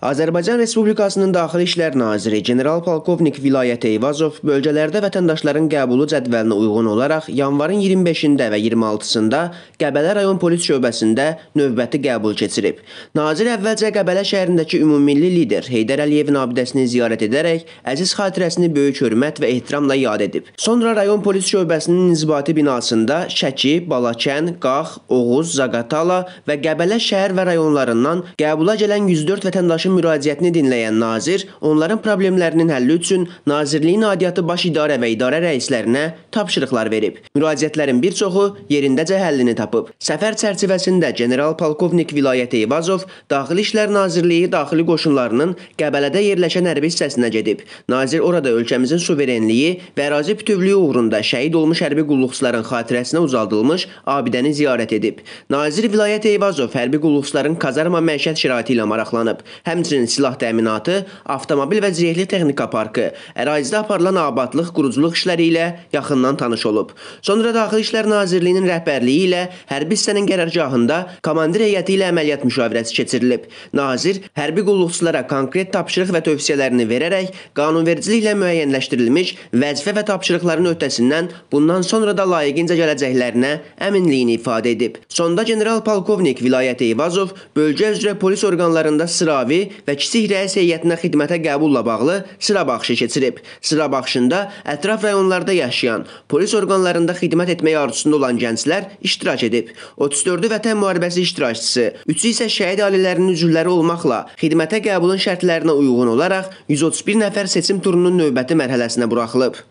Azərbaycan Respublikasının Daxili İşlər Naziri General Polkovnik Vilayət Eyvazov bölgələrdə vətəndaşların qəbulu cədvəlinə uyğun olaraq yanvarın 25-də və 26-sında Qəbələ rayon polis şöbəsində növbəti qəbul keçirib. Nazir əvvəlcə Qəbələ şəhərindəki ümummilli lider Heydər Əliyevin abidəsini ziyarət edərək əziz xatirəsini böyük hörmət və ehtiramla yad edib. Sonra rayon polis şöbəsinin inzibati binasında Şəki, Balakən, Qax, Oğuz, Zaqatala və Qəbələ şəhər və rayonlarından qəbula gələn 104 vətəndaşı vətəndaşın müraciətini dinləyən nazir onların problemlərinin həlli üçün Nazirliyin Aidiyyatı Baş İdarə və İdarə rəislərinə tapşırıqlar verib. Müraciətlərin bir çoxu yerindəcə həllini tapıb. Səfər çərçivəsində general polkovnik Vilayət Eyvazov Daxili İşlər Nazirliyi daxili qoşunlarının Qəbələdə yerləşən hərbi hissəsinə gedib. Nazir orada ölkəmizin suverenliyi və ərazi bütövlüyü uğrunda şəhid olmuş hərbi qulluqçuların xatirəsinə uzaldılmış abidəni ziyarət edib. Nazir Vilayət Eyvazov hərbi qulluqçuların kazarma məişət şəraiti ilə maraqlanıb. Həm həmçinin silah təminatı, avtomobil və zirehli texnika parkı, ərazidə aparılan abadlıq, quruculuq işləri ilə yaxından tanış olub. Sonra Daxili İşlər Nazirliyinin rəhbərliyi ilə hərbi hissənin qərargahında komandir heyəti ilə əməliyyat müşavirəsi keçirilib. Nazir hərbi qulluqçulara konkret tapşırıq və tövsiyələrini verərək qanunvericiliklə müəyyənləşdirilmiş vəzifə və tapşırıqların öhdəsindən bundan sonra da layiqincə gələcəklərinə əminliyini ifadə edib. Sonda general polkovnik Vilayət Eyvazov bölgə üzrə polis orqanlarında sıravi və kiçik rəis heyətinə xidmətə qəbulla bağlı sıra baxışı keçirib. Sıra baxışında ətraf rayonlarda yaşayan, polis orqanlarında xidmət etmək arzusunda olan gənclər iştirak edib. 34-ü Vətən müharibəsi iştirakçısı, 3-ü isə şəhid ailələrinin üzvləri olmaqla xidmətə qəbulun şərtlərinə uyğun olaraq 131 nəfər seçim turunun növbəti mərhələsinə buraxılıb.